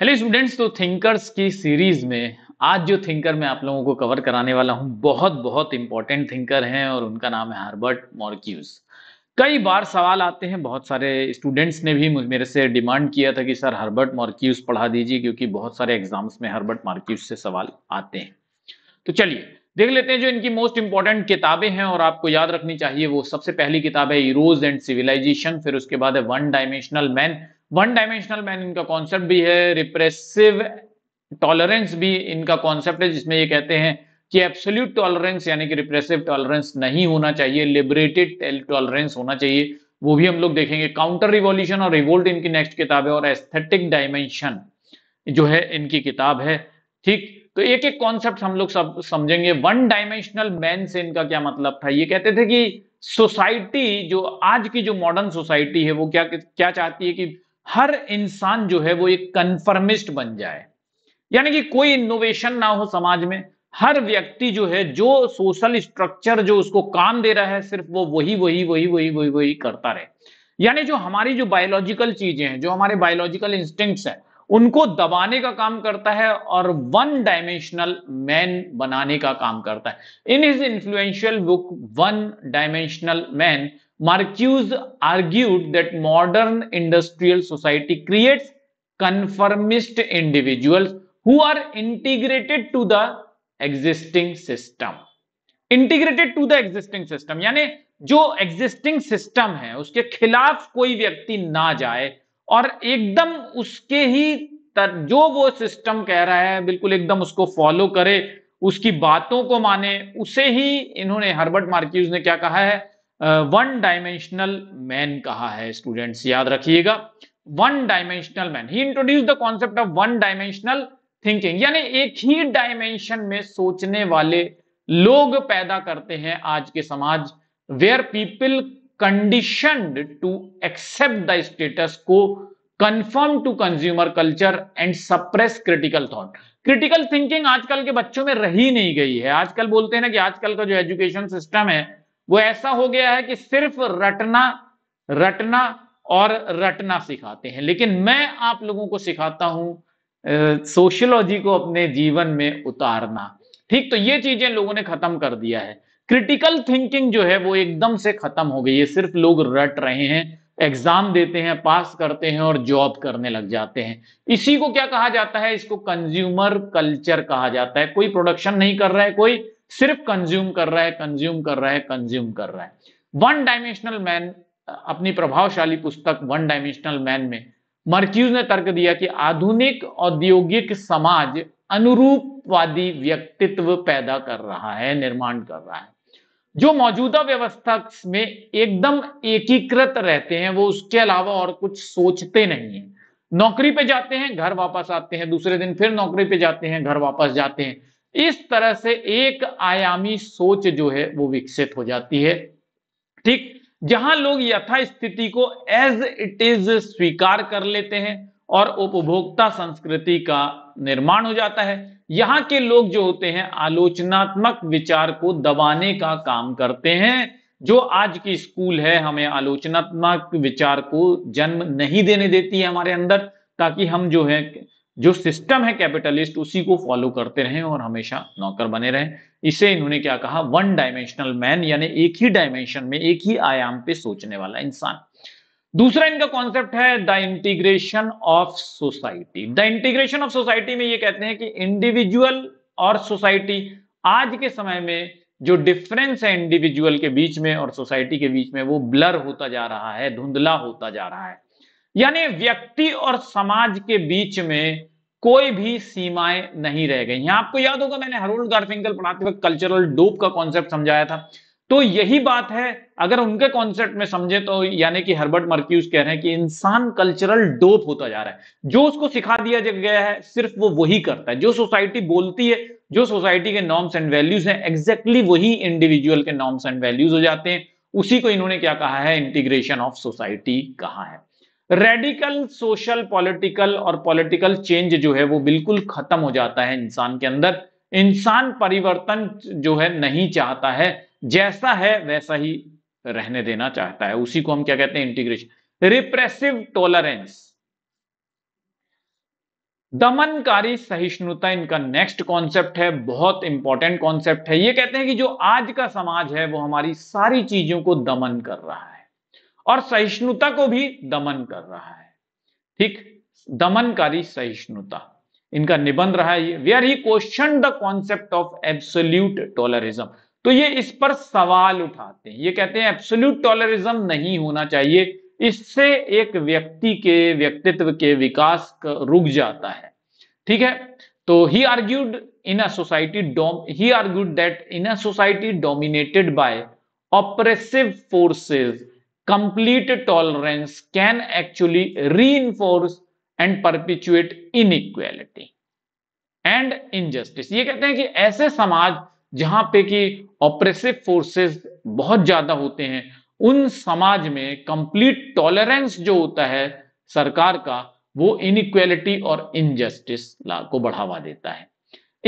hello students तो thinkers की series में आज जो थिंकर मैं आप लोगों को कवर कराने वाला हूं बहुत बहुत इंपॉर्टेंट थिंकर हैं और उनका नाम है हार्बर्ट मॉर्क्यूज कई बार सवाल आते हैं बहुत सारे स्टूडेंट्स ने भी मेरे से डिमांड किया था कि सर हर्बर्ट मॉर्क्यूज पढ़ा दीजिए क्योंकि बहुत सारे एग्जाम्स में हर्बर्ट मॉर्क्यूज से सवाल आते हैं तो चलिए देख लेते हैं जो इनकी मोस्ट इंपॉर्टेंट किताबें हैं और आपको याद रखनी चाहिए वो सबसे पहली किताब है इरोज एंड सिविलाइजेशन फिर उसके बाद है one dimensional man one dimensional man इनका कॉन्सेप्ट भी है रिप्रेसिव टॉलरेंस भी इनका कॉन्सेप्ट है जिसमें ये कहते हैं कि एब्सोल्यूट टॉलरेंस यानी कि रिप्रेसिव टॉलरेंस नहीं होना चाहिए लिबरेटेड टॉलरेंस होना चाहिए वो भी हम लोग देखेंगे काउंटर रिवॉल्यूशन और रिवोल्ट इनकी नेक्स्ट किताब है और एस्थेटिक डायमेंशन जो है इनकी किताब है ठीक तो एक एक कॉन्सेप्ट हम लोग सब समझेंगे वन डायमेंशनल मैन से इनका क्या मतलब था ये कहते थे कि सोसाइटी जो आज की जो मॉडर्न सोसाइटी है वो क्या क्या चाहती है कि हर इंसान जो है वो एक कन्फर्मिस्ट बन जाए यानी कि कोई इनोवेशन ना हो समाज में हर व्यक्ति जो है जो सोशल स्ट्रक्चर जो उसको काम दे रहा है सिर्फ वो वही वही वही वही वही वही करता रहे यानी जो हमारी जो बायोलॉजिकल चीजें हैं जो हमारे बायोलॉजिकल इंस्टिंक्ट्स हैं उनको दबाने का काम करता है और वन डायमेंशनल मैन बनाने का काम करता है in his influential book one dimensional man Marcuse argued that modern industrial society creates conformist individual who are integrated to the existing system integrated to the existing system यानी जो existing system है उसके खिलाफ कोई व्यक्ति ना जाए और एकदम उसके ही तर, जो वो सिस्टम कह रहा है बिल्कुल एकदम उसको फॉलो करे उसकी बातों को माने उसे ही इन्होंने हर्बर्ट मार्क्यूज ने क्या कहा है वन डायमेंशनल मैन कहा है स्टूडेंट्स याद रखिएगा one dimensional man he introduce the concept of one dimensional thinking यानी एक ही डायमेंशन में सोचने वाले लोग पैदा करते हैं आज के समाज where people condition to accept the status quo conform to consumer culture and suppress critical thought critical thinking आजकल के बच्चों में रही नहीं गई है आजकल बोलते हैं ना कि आजकल का जो एजुकेशन सिस्टम है वो ऐसा हो गया है कि सिर्फ रटना रटना और रटना सिखाते हैं लेकिन मैं आप लोगों को सिखाता हूं सोशियोलॉजी को अपने जीवन में उतारना ठीक तो ये चीजें लोगों ने खत्म कर दिया है क्रिटिकल थिंकिंग जो है वो एकदम से खत्म हो गई है सिर्फ लोग रट रहे हैं एग्जाम देते हैं पास करते हैं और जॉब करने लग जाते हैं इसी को क्या कहा जाता है इसको कंज्यूमर कल्चर कहा जाता है कोई प्रोडक्शन नहीं कर रहा है कोई सिर्फ कंज्यूम कर रहा है कंज्यूम कर रहा है कंज्यूम कर रहा है वन डायमेंशनल मैन अपनी प्रभावशाली पुस्तक वन डायमेंशनल मैन में मर्क्यूज ने तर्क दिया कि आधुनिक औद्योगिक समाज अनुरूपवादी व्यक्तित्व पैदा कर रहा है निर्माण कर रहा है जो मौजूदा व्यवस्था में एकदम एकीकृत रहते हैं वो उसके अलावा और कुछ सोचते नहीं है नौकरी पे जाते हैं घर वापस आते हैं दूसरे दिन फिर नौकरी पे जाते हैं घर वापस जाते हैं इस तरह से एक आयामी सोच जो है वो विकसित हो जाती है ठीक जहां लोग यथास्थिति को एज इट इज स्वीकार कर लेते हैं और उपभोक्ता संस्कृति का निर्माण हो जाता है यहां के लोग जो होते हैं आलोचनात्मक विचार को दबाने का काम करते हैं जो आज की स्कूल है हमें आलोचनात्मक विचार को जन्म नहीं देने देती है हमारे अंदर ताकि हम जो है जो सिस्टम है कैपिटलिस्ट उसी को फॉलो करते रहें और हमेशा नौकर बने रहें इसे इन्होंने क्या कहा वन डायमेंशनल मैन यानी एक ही डायमेंशन में एक ही आयाम पे सोचने वाला इंसान दूसरा इनका कॉन्सेप्ट है the integration of society the integration of society में ये कहते हैं कि इंडिविजुअल और सोसाइटी आज के समय में जो डिफरेंस है इंडिविजुअल के बीच में और सोसाइटी के बीच में वो ब्लर होता जा रहा है धुंधला होता जा रहा है यानी व्यक्ति और समाज के बीच में कोई भी सीमाएं नहीं रह गई यहां आपको याद होगा मैंने हरोल्ड गार्फिंगल पढ़ाते वक्त कल्चरल डोप का कॉन्सेप्ट समझाया था तो यही बात है अगर उनके कॉन्सेप्ट में समझे तो यानी कि हर्बर्ट मर्क्यूज कह रहे हैं कि इंसान कल्चरल डोप होता जा रहा है जो उसको सिखा दिया गया है सिर्फ वो वही करता है जो सोसाइटी बोलती है जो सोसाइटी के नॉर्म्स एंड वैल्यूज हैं एग्जैक्टली वही इंडिविजुअल के नॉर्म्स एंड वैल्यूज हो जाते हैं उसी को इन्होंने क्या कहा है इंटीग्रेशन ऑफ सोसाइटी कहा है रेडिकल सोशल पॉलिटिकल और पॉलिटिकल चेंज जो है वो बिल्कुल खत्म हो जाता है इंसान के अंदर इंसान परिवर्तन जो है नहीं चाहता है जैसा है वैसा ही रहने देना चाहता है उसी को हम क्या कहते हैं इंटीग्रेशन रिप्रेसिव टॉलरेंस दमनकारी सहिष्णुता इनका नेक्स्ट कॉन्सेप्ट है बहुत इंपॉर्टेंट कॉन्सेप्ट है ये कहते हैं कि जो आज का समाज है वो हमारी सारी चीजों को दमन कर रहा है और सहिष्णुता को भी दमन कर रहा है ठीक दमनकारी सहिष्णुता इनका निबंध रहा है ये आर he question the concept of absolute tolerance तो ये इस पर सवाल उठाते हैं ये कहते हैं एब्सोल्यूट टॉलरिज्म नहीं होना चाहिए इससे एक व्यक्ति के व्यक्तित्व के विकास रुक जाता है ठीक है तो he argued in a society he argued that in a society dominated by oppressive forces complete tolerance can actually री actually and and inequality and injustice ये कहते हैं कि ऐसे समाज जहां पे कि ऑपरेसिव फोर्सेस बहुत ज्यादा होते हैं उन समाज में कंप्लीट टॉलरेंस जो होता है सरकार का वो इनक्वेलिटी और इनजस्टिस को बढ़ावा देता है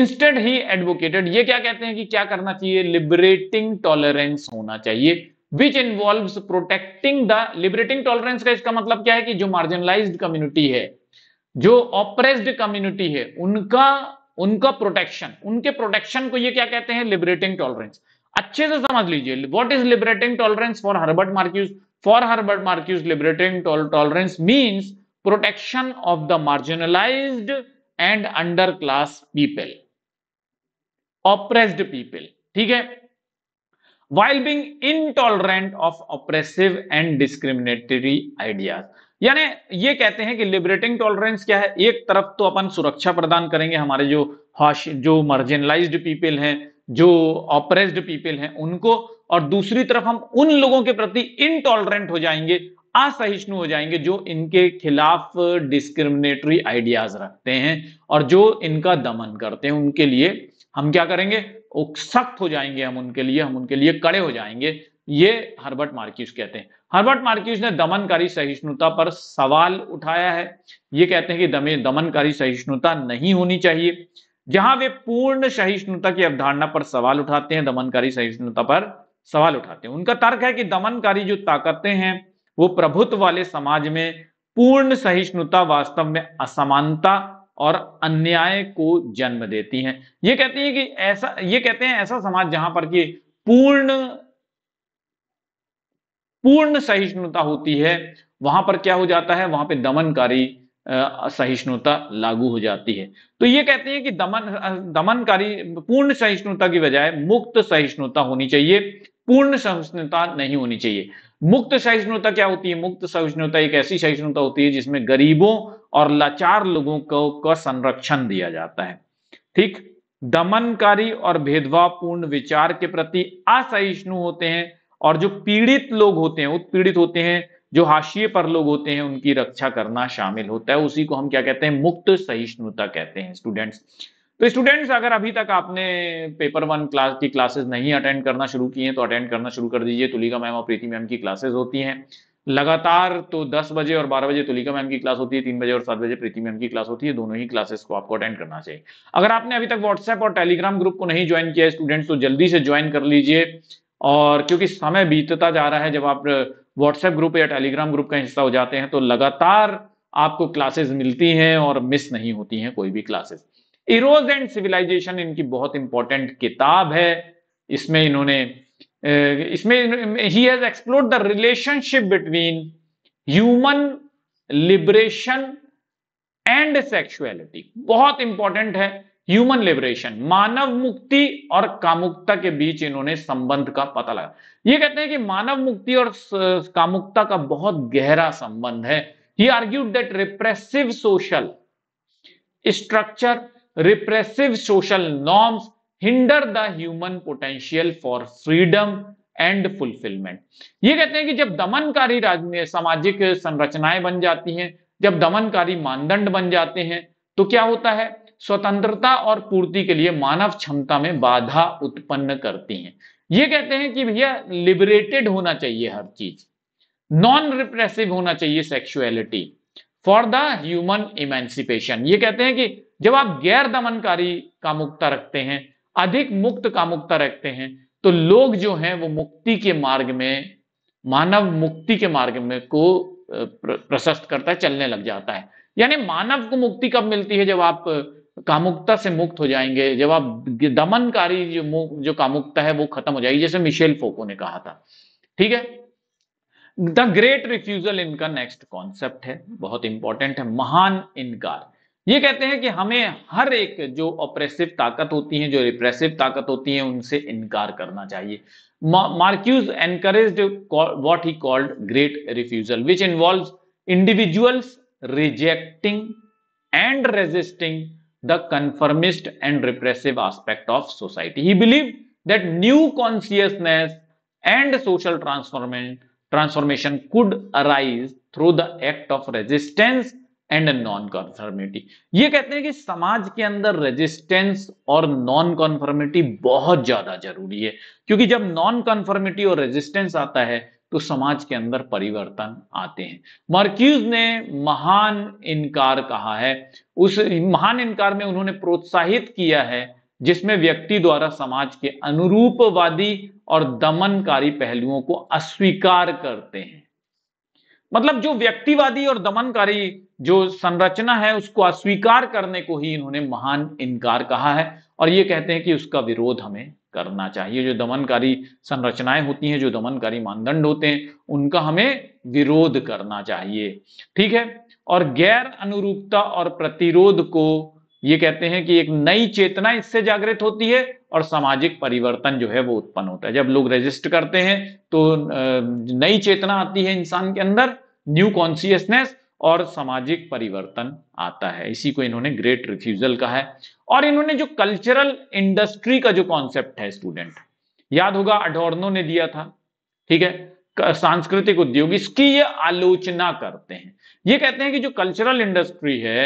इंस्टेड ही एडवोकेटेड ये क्या कहते हैं कि क्या करना चाहिए लिबरेटिंग टॉलरेंस होना चाहिए which involve protecting the liberating tolerance का इसका मतलब क्या है कि जो मार्जिनलाइज कम्युनिटी है जो ऑपरेस्ड कम्युनिटी है उनका उनका प्रोटेक्शन उनके प्रोटेक्शन को ये क्या कहते हैं लिबरेटिंग टॉलरेंस अच्छे से समझ लीजिए what is liberating tolerance for Herbert Marcuse for Herbert Marcuse liberating tolerance means protection of the marginalized and underclass people oppressed people ठीक है while being intolerant of oppressive and discriminatory ideas यानी ये कहते हैं कि liberating tolerance क्या है एक तरफ तो अपन सुरक्षा प्रदान करेंगे हमारे जो हाश जो मार्जिनलाइज्ड पीपल हैं जो ऑपरेस्ड पीपल हैं उनको और दूसरी तरफ हम उन लोगों के प्रति इनटॉलरेंट हो जाएंगे असहिष्णु हो जाएंगे जो इनके खिलाफ डिस्क्रिमिनेटरी आइडियाज रखते हैं और जो इनका दमन करते हैं उनके लिए हम क्या करेंगे सख्त हो जाएंगे हम उनके लिए हम उनके लिए कड़े हो जाएंगे ये हर्बर्ट मार्क्यूस कहते हैं हर्बर्ट मार्क्यूस ने दमनकारी सहिष्णुता पर सवाल उठाया है ये कहते हैं कि दमनकारी सहिष्णुता नहीं होनी चाहिए जहां वे पूर्ण सहिष्णुता की अवधारणा पर सवाल उठाते हैं दमनकारी सहिष्णुता पर सवाल उठाते हैं उनका तर्क है कि दमनकारी जो ताकतें हैं वो प्रभुत्व वाले समाज में पूर्ण सहिष्णुता वास्तव में असमानता और अन्याय को जन्म देती हैं ये कहती हैं कि ऐसा ये कहते हैं ऐसा समाज जहां पर कि पूर्ण पूर्ण सहिष्णुता होती है वहां पर क्या हो जाता है वहां पे दमनकारी सहिष्णुता लागू हो जाती है तो ये कहते हैं कि दमन दमनकारी पूर्ण सहिष्णुता की बजाय मुक्त सहिष्णुता होनी चाहिए पूर्ण सहिष्णुता नहीं होनी चाहिए मुक्त सहिष्णुता क्या होती है मुक्त सहिष्णुता एक ऐसी सहिष्णुता होती है जिसमें गरीबों और लाचार लोगों को का संरक्षण दिया जाता है ठीक दमनकारी और भेदभावपूर्ण विचार के प्रति असहिष्णु होते हैं और जो पीड़ित लोग होते हैं उत्पीड़ित होते हैं जो हाशिए पर लोग होते हैं उनकी रक्षा करना शामिल होता है उसी को हम क्या कहते हैं मुक्त सहिष्णुता कहते हैं स्टूडेंट्स तो स्टूडेंट्स अगर अभी तक आपने पेपर वन क्लास की क्लासेस नहीं अटेंड करना शुरू की हैं तो अटेंड करना शुरू कर दीजिए तुलिका मैम और प्रीति मैम की क्लासेस होती हैं लगातार तो 10 बजे और 12 बजे तुलिका मैम की क्लास होती है 3 बजे और 7 बजे प्रीति मैम की क्लास होती है दोनों ही क्लासेस को आपको अटेंड करना चाहिए अगर आपने अभी तक व्हाट्सएप और टेलीग्राम ग्रुप को नहीं ज्वाइन किया है स्टूडेंट्स तो जल्दी से ज्वाइन कर लीजिए और क्योंकि समय बीतता जा रहा है जब आप व्हाट्सएप ग्रुप या टेलीग्राम ग्रुप का हिस्सा हो जाते हैं तो लगातार आपको क्लासेस मिलती हैं और मिस नहीं होती हैं कोई भी क्लासेस इरोज एंड सिविलाइजेशन इनकी बहुत इंपॉर्टेंट किताब है इसमें इन्होंने इसमें ही has explored the relationship between human liberation and sexuality बहुत इंपॉर्टेंट है ह्यूमन लिबरेशन मानव मुक्ति और कामुकता के बीच इन्होंने संबंध का पता लगा ये कहते हैं कि मानव मुक्ति और कामुकता का बहुत गहरा संबंध है he argued that repressive social structure repressive social norms hinder the human potential for freedom and fulfilment ये कहते हैं कि जब दमनकारी सामाजिक संरचनाएं बन जाती हैं जब दमनकारी मानदंड बन जाते हैं तो क्या होता है स्वतंत्रता और पूर्ति के लिए मानव क्षमता में बाधा उत्पन्न करती हैं ये कहते हैं कि भैया लिबरेटेड होना चाहिए हर चीज नॉन रिप्रेसिव होना चाहिए sexuality for the human emancipation ये कहते हैं कि जब आप गैर दमनकारी कामुकता रखते हैं अधिक मुक्त कामुकता रखते हैं तो लोग जो हैं वो मुक्ति के मार्ग में मानव मुक्ति के मार्ग में को प्रशस्त करता है चलने लग जाता है यानी मानव को मुक्ति कब मिलती है जब आप कामुकता से मुक्त हो जाएंगे जब आप दमनकारी जो जो कामुकता है वो खत्म हो जाएगी जैसे मिशेल फोको ने कहा था ठीक है द ग्रेट रिफ्यूजल इनका नेक्स्ट कॉन्सेप्ट है बहुत इंपॉर्टेंट है महान इनकार ये कहते हैं कि हमें हर एक जो ऑपरेसिव ताकत होती है जो रिप्रेसिव ताकत होती है उनसे इनकार करना चाहिए Marcuse encourage what he called great refusal which involve individuals rejecting and resisting the conformist and repressive aspect of society he believe that new consciousness and social transformation transformation could arise through the act of resistance and non conformity ये कहते हैं कि समाज के अंदर resistance और non कॉन्फर्मिटी बहुत ज्यादा जरूरी है क्योंकि जब नॉन कॉन्फर्मिटी और रेजिस्टेंस आता है तो समाज के अंदर परिवर्तन आते हैं मर्क्यूज ने महान इनकार कहा है उस महान इनकार में उन्होंने प्रोत्साहित किया है जिसमें व्यक्ति द्वारा समाज के अनुरूपवादी और दमनकारी पहलुओं को अस्वीकार करते हैं मतलब जो व्यक्तिवादी और दमनकारी जो संरचना है उसको अस्वीकार करने को ही इन्होंने महान इनकार कहा है और ये कहते हैं कि उसका विरोध हमें करना चाहिए जो दमनकारी संरचनाएं होती हैं जो दमनकारी मानदंड होते हैं उनका हमें विरोध करना चाहिए ठीक है और गैर अनुरूपता और प्रतिरोध को ये कहते हैं कि एक नई चेतना इससे जागृत होती है और सामाजिक परिवर्तन जो है वो उत्पन्न होता है जब लोग रजिस्टर करते हैं तो नई चेतना आती है इंसान के अंदर न्यू कॉन्सियसनेस और सामाजिक परिवर्तन आता है इसी को इन्होंने ग्रेट रिफ्यूजल कहा है और इन्होंने जो कल्चरल इंडस्ट्री का जो कॉन्सेप्ट है स्टूडेंट याद होगा अडोर्नो ने दिया था ठीक है सांस्कृतिक उद्योग इसकी ये आलोचना करते हैं ये कहते हैं कि जो कल्चरल इंडस्ट्री है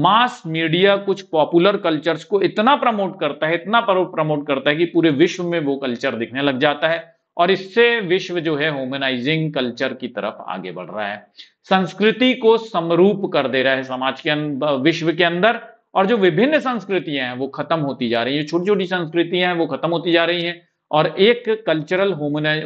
मास मीडिया कुछ पॉपुलर कल्चर्स को इतना प्रमोट करता है इतना प्रमोट करता है कि पूरे विश्व में वो कल्चर दिखने लग जाता है और इससे विश्व जो है ह्यूमेनाइजिंग कल्चर की तरफ आगे बढ़ रहा है संस्कृति को समरूप कर दे रहा है समाज के अंदर विश्व के अंदर और जो विभिन्न संस्कृतियां हैं वो खत्म होती जा रही है छोटी छोटी संस्कृतियां हैं वो खत्म होती जा रही हैं और एक कल्चरल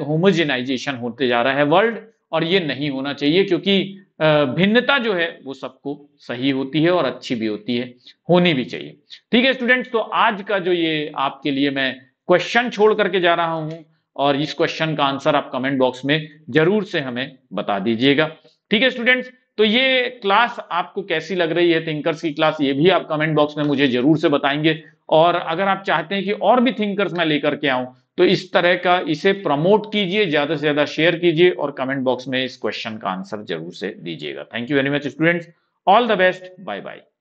होमोजनाइजेशन होते जा रहा है वर्ल्ड और ये नहीं होना चाहिए क्योंकि भिन्नता जो है वो सबको सही होती है और अच्छी भी होती है होनी भी चाहिए ठीक है स्टूडेंट्स तो आज का जो ये आपके लिए मैं क्वेश्चन छोड़ करके जा रहा हूं और इस क्वेश्चन का आंसर आप कमेंट बॉक्स में जरूर से हमें बता दीजिएगा ठीक है स्टूडेंट्स तो ये क्लास आपको कैसी लग रही है थिंकर्स की क्लास ये भी आप कमेंट बॉक्स में मुझे जरूर से बताएंगे और अगर आप चाहते हैं कि और भी थिंकर्स मैं लेकर के आऊं तो इस तरह का इसे प्रमोट कीजिए ज्यादा से ज्यादा शेयर कीजिए और कमेंट बॉक्स में इस क्वेश्चन का आंसर जरूर से दीजिएगा thank you very much students all the best bye bye